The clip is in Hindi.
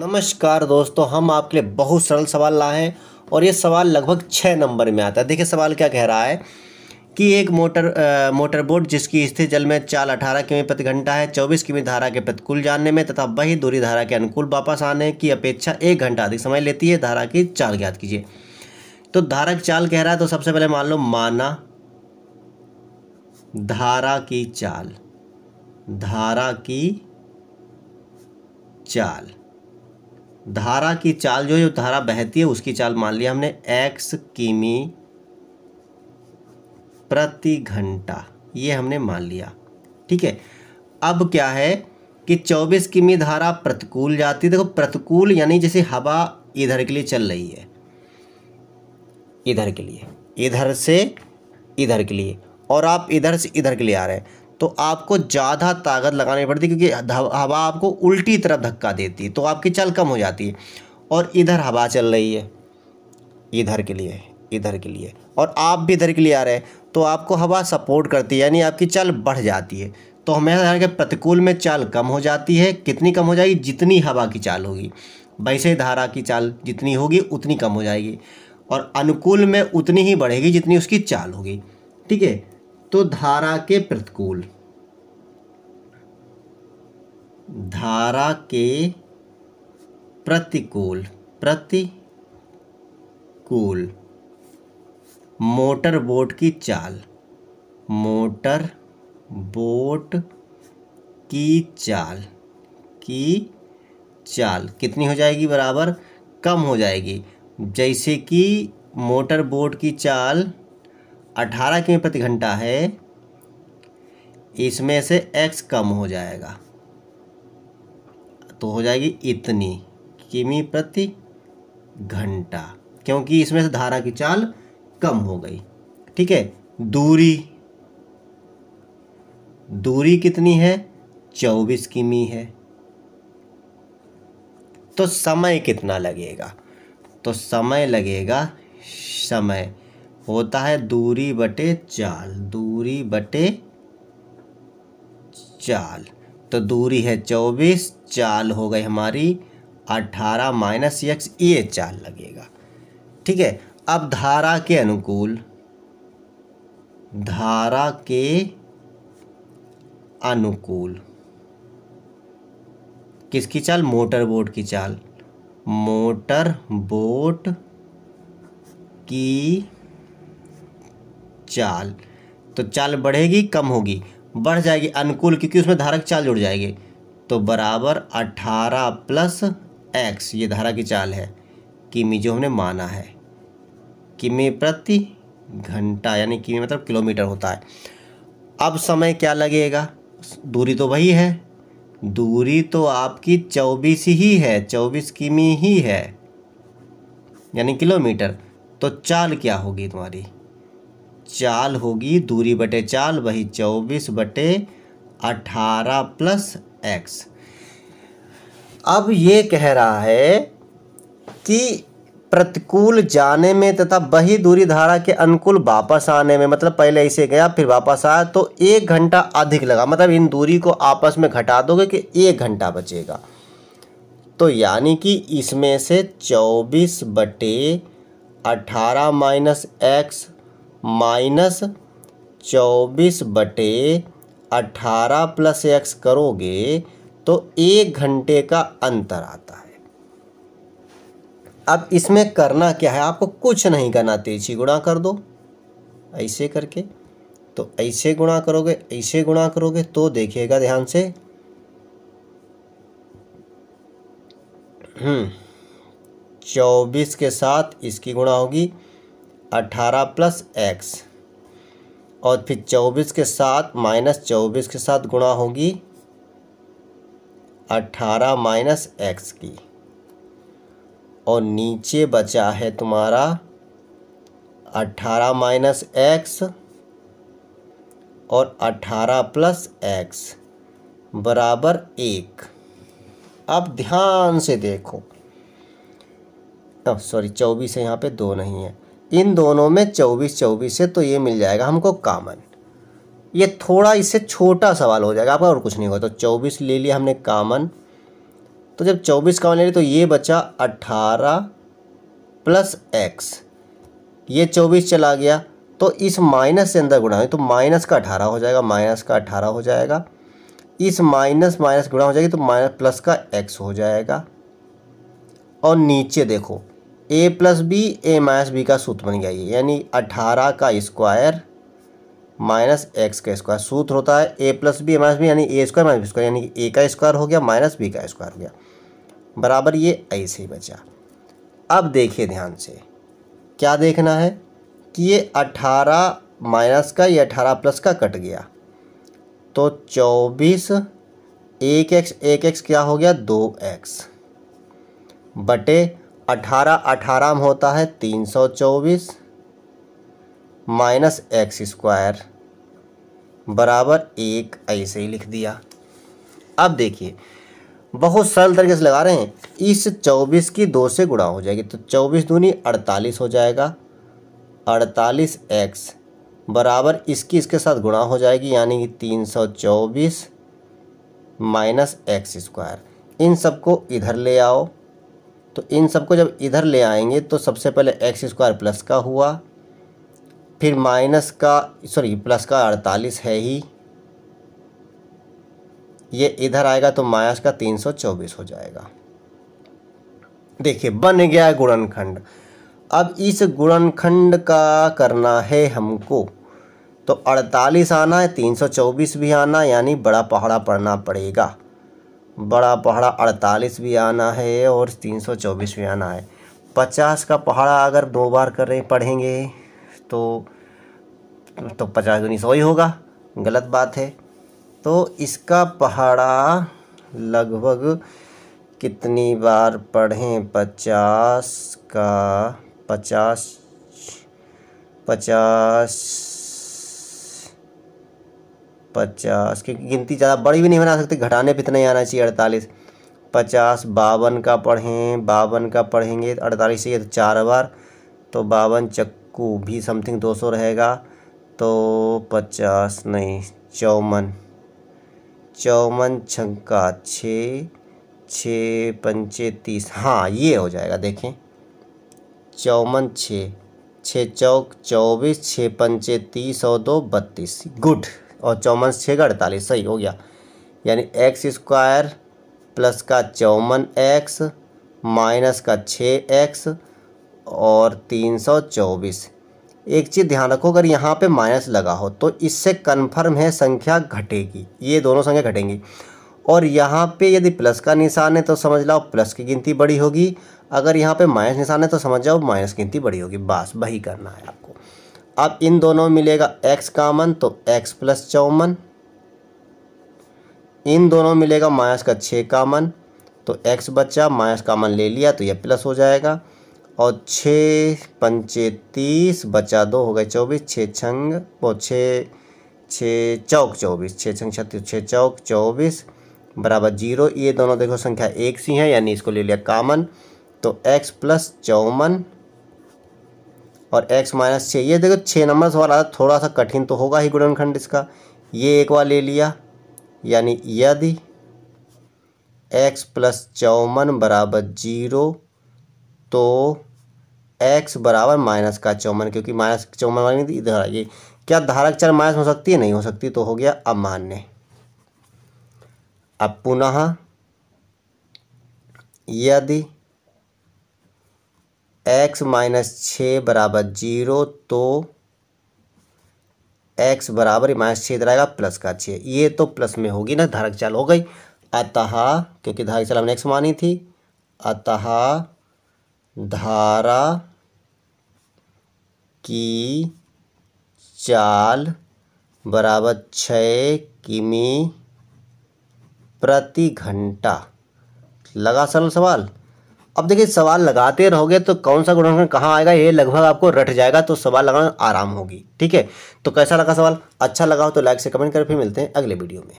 नमस्कार दोस्तों हम आपके लिए बहुत सरल सवाल लाए हैं और ये सवाल लगभग छः नंबर में आता है देखिए सवाल क्या कह रहा है कि एक मोटर आ, मोटर बोट जिसकी स्थिति जल में चाल अठारह किमी प्रति घंटा है चौबीस किमी धारा के प्रतिकूल जानने में तथा वही दूरी धारा के अनुकूल वापस आने की अपेक्षा एक घंटा अधिक समय लेती है धारा की चाल ज्ञात कीजिए तो धारा की चाल कह रहा है तो सबसे पहले मान लो माना धारा की चाल धारा की चाल धारा की चाल जो है धारा बहती है उसकी चाल मान लिया हमने एक्स किमी प्रति घंटा ये हमने मान लिया ठीक है अब क्या है कि 24 किमी धारा प्रतिकूल जाती है देखो प्रतिकूल यानी जैसे हवा इधर के लिए चल रही है इधर के लिए इधर से इधर के लिए और आप इधर से इधर के लिए आ रहे हैं तो आपको ज़्यादा ताकत लगानी पड़ती क्योंकि हवा आपको उल्टी तरफ धक्का देती है तो आपकी चल कम हो जाती है और इधर हवा चल रही है इधर के लिए इधर के लिए और आप भी इधर के लिए आ रहे हैं तो आपको हवा सपोर्ट करती है यानी आपकी चल बढ़ जाती है तो हमेशा रखें प्रतिकूल में चाल कम हो जाती है कितनी कम हो जाएगी जितनी हवा की चाल होगी वैसे धारा की चाल जितनी होगी उतनी कम हो जाएगी और अनुकूल में उतनी ही बढ़ेगी जितनी उसकी चाल होगी ठीक है तो धारा के प्रतिकूल धारा के प्रतिकूल प्रतिकूल मोटर बोट की चाल मोटर बोट की चाल की चाल कितनी हो जाएगी बराबर कम हो जाएगी जैसे कि मोटर बोट की चाल अठारह किमी प्रति घंटा है इसमें से एक्स कम हो जाएगा तो हो जाएगी इतनी किमी प्रति घंटा क्योंकि इसमें से धारा की चाल कम हो गई ठीक है दूरी दूरी कितनी है चौबीस किमी है तो समय कितना लगेगा तो समय लगेगा समय होता है दूरी बटे चाल दूरी बटे चाल तो दूरी है चौबीस चाल हो गई हमारी अठारह माइनस एक्स ये चाल लगेगा ठीक है अब धारा के अनुकूल धारा के अनुकूल किसकी चाल मोटर बोट की चाल मोटर बोट की चाल तो चाल बढ़ेगी कम होगी बढ़ जाएगी अनुकूल क्योंकि उसमें धारा की चाल जुड़ जाएगी तो बराबर अठारह प्लस एक्स ये धारा की चाल है किमी जो हमने माना है किमी प्रति घंटा यानी किमी मतलब किलोमीटर होता है अब समय क्या लगेगा दूरी तो वही है दूरी तो आपकी चौबीस ही है चौबीस किमी ही है यानी किलोमीटर तो चाल क्या होगी तुम्हारी चाल होगी दूरी बटे चाल वही चौबीस बटे अठारह प्लस एक्स अब ये कह रहा है कि प्रतिकूल जाने में तथा वही दूरी धारा के अनुकूल वापस आने में मतलब पहले इसे गया फिर वापस आया तो एक घंटा अधिक लगा मतलब इन दूरी को आपस में घटा दोगे कि एक घंटा बचेगा तो यानी कि इसमें से चौबीस बटे अठारह माइनस एक्स माइनस चौबीस बटे अठारह प्लस एक्स करोगे तो एक घंटे का अंतर आता है अब इसमें करना क्या है आपको कुछ नहीं करना तेजी गुणा कर दो ऐसे करके तो ऐसे गुणा करोगे ऐसे गुणा करोगे तो देखिएगा ध्यान से हम्म चौबीस के साथ इसकी गुणा होगी अठारह प्लस एक्स और फिर चौबीस के साथ माइनस चौबीस के साथ गुणा होगी अठारह माइनस एक्स की और नीचे बचा है तुम्हारा अठारह माइनस एक्स और अठारह प्लस एक्स बराबर एक अब ध्यान से देखो सॉरी चौबीस है यहाँ पे दो नहीं है इन दोनों में चौबीस चौबीस है तो ये मिल जाएगा हमको कामन ये थोड़ा इससे छोटा सवाल हो जाएगा आपका और कुछ नहीं होगा तो चौबीस ले लिया हमने कामन तो जब चौबीस कामन ले लिया तो ये बचा अट्ठारह प्लस एक्स ये चौबीस चला गया तो इस माइनस से अंदर गुणा है तो माइनस का अठारह हो जाएगा माइनस का अठारह हो जाएगा इस माइनस माइनस गुणा हो जाएगी तो माइनस प्लस का एक्स हो जाएगा और नीचे देखो A plus B A minus B का सूत्र बन गया ये यानी अठारह का स्क्वायर माइनस एक्स का स्क्वायर सूत्र होता है A plus B minus B यानी A square minus B square यानी ए का स्क्वायर हो गया माइनस बी का स्क्वायर हो गया बराबर ये ऐसे ही बचा अब देखिए ध्यान से क्या देखना है कि ये अठारह माइनस का ये अठारह प्लस का कट गया तो चौबीस एक एक्स एक एक्स क्या हो गया दो एक्स बटे अठारह अठारह में होता है तीन सौ चौबीस माइनस एक्स स्क्वायर बराबर एक ऐसे ही लिख दिया अब देखिए बहुत सरल तरीके से लगा रहे हैं इस चौबीस की दो से गुणा हो जाएगी तो चौबीस दूनी अड़तालीस हो जाएगा अड़तालीस एक्स बराबर इसकी इसके साथ गुणा हो जाएगी यानी कि तीन सौ चौबीस माइनस एक्स स्क्वायर इन सबको इधर ले आओ तो इन सबको जब इधर ले आएंगे तो सबसे पहले एक्स स्क्वायर प्लस का हुआ फिर माइनस का सॉरी प्लस का अड़तालीस है ही ये इधर आएगा तो माइनस का तीन सौ चौबीस हो जाएगा देखिए बन गया गुणनखंड अब इस गुणनखंड का करना है हमको तो अड़तालीस आना है तीन सौ चौबीस भी आना यानी बड़ा पहाड़ा पड़ना पड़ेगा बड़ा पहाड़ा अड़तालीस भी आना है और तीन सौ चौबीस भी आना है पचास का पहाड़ा अगर दो बार करें पढ़ेंगे तो तो पचास गुनी सौ ही होगा गलत बात है तो इसका पहाड़ा लगभग कितनी बार पढ़ें पचास का पचास पचास पचास क्योंकि गिनती ज़्यादा बड़ी भी नहीं बना सकते घटाने पर इतना ही आना चाहिए अड़तालीस पचास बावन का पढ़ें बावन का पढ़ेंगे अड़तालीस चाहिए तो चार बार तो बावन चक्कू भी समथिंग दो सौ रहेगा तो पचास नहीं चौवन चौवन छक्का छः छः पंचे तीस हाँ ये हो जाएगा देखें चौवन छः छः चौक चौबीस छः पंचे तीस और दो बत्तीस गुड और चौवन छः अड़तालीस सही हो गया यानी एक्स स्क्वायर प्लस का चौवन एक्स माइनस का छः एक्स और तीन सौ चौबीस एक चीज़ ध्यान रखो अगर यहाँ पे माइनस लगा हो तो इससे कन्फर्म है संख्या घटेगी ये दोनों संख्या घटेंगी और यहाँ पे यदि प्लस का निशान है तो समझ लाओ प्लस की गिनती बड़ी होगी अगर यहाँ पे माइनस निशान है तो समझ जाओ माइनस गिनती बड़ी होगी बस वही करना है आपको अब इन दोनों मिलेगा x कामन तो x प्लस चौवन इन दोनों मिलेगा माइनस का छः कामन तो x बचा माइनस कामन ले लिया तो यह प्लस हो जाएगा और छः पंचे तीस बचा दो हो गए चौबीस छः छंग वो छः छः चौक चौबीस छः छंग छत्तीस छः चौक चौबीस बराबर जीरो ये दोनों देखो संख्या एक सी है यानी इसको ले लिया कामन तो x प्लस चौवन और x माइनस छः ये देखो छः नंबर सवाल आता थोड़ा सा कठिन तो होगा ही गुणनखंड इसका ये एक बार ले लिया यानी यदि x प्लस चौवन बराबर जीरो तो x बराबर माइनस का चौवन क्योंकि माइनस चौवन वाली इधर आ गई क्या धारक चार माइनस हो सकती है नहीं हो सकती तो हो गया अमान्य अब पुनः यदि एक्स माइनस छः बराबर जीरो तो एक्स बराबर माइनस छः इधर आएगा प्लस का छः ये तो प्लस में होगी ना धारक चाल हो गई अतः क्योंकि धारक चाल हमने एक्स मानी थी अतः धारा की चाल बराबर छ किमी प्रति घंटा लगा सरल सवाल अब देखिए सवाल लगाते रहोगे तो कौन सा गुणनखंड कहाँ आएगा ये लगभग आपको रट जाएगा तो सवाल लगाना आराम होगी ठीक है तो कैसा लगा सवाल अच्छा लगा हो तो लाइक से कमेंट कर फिर मिलते हैं अगले वीडियो में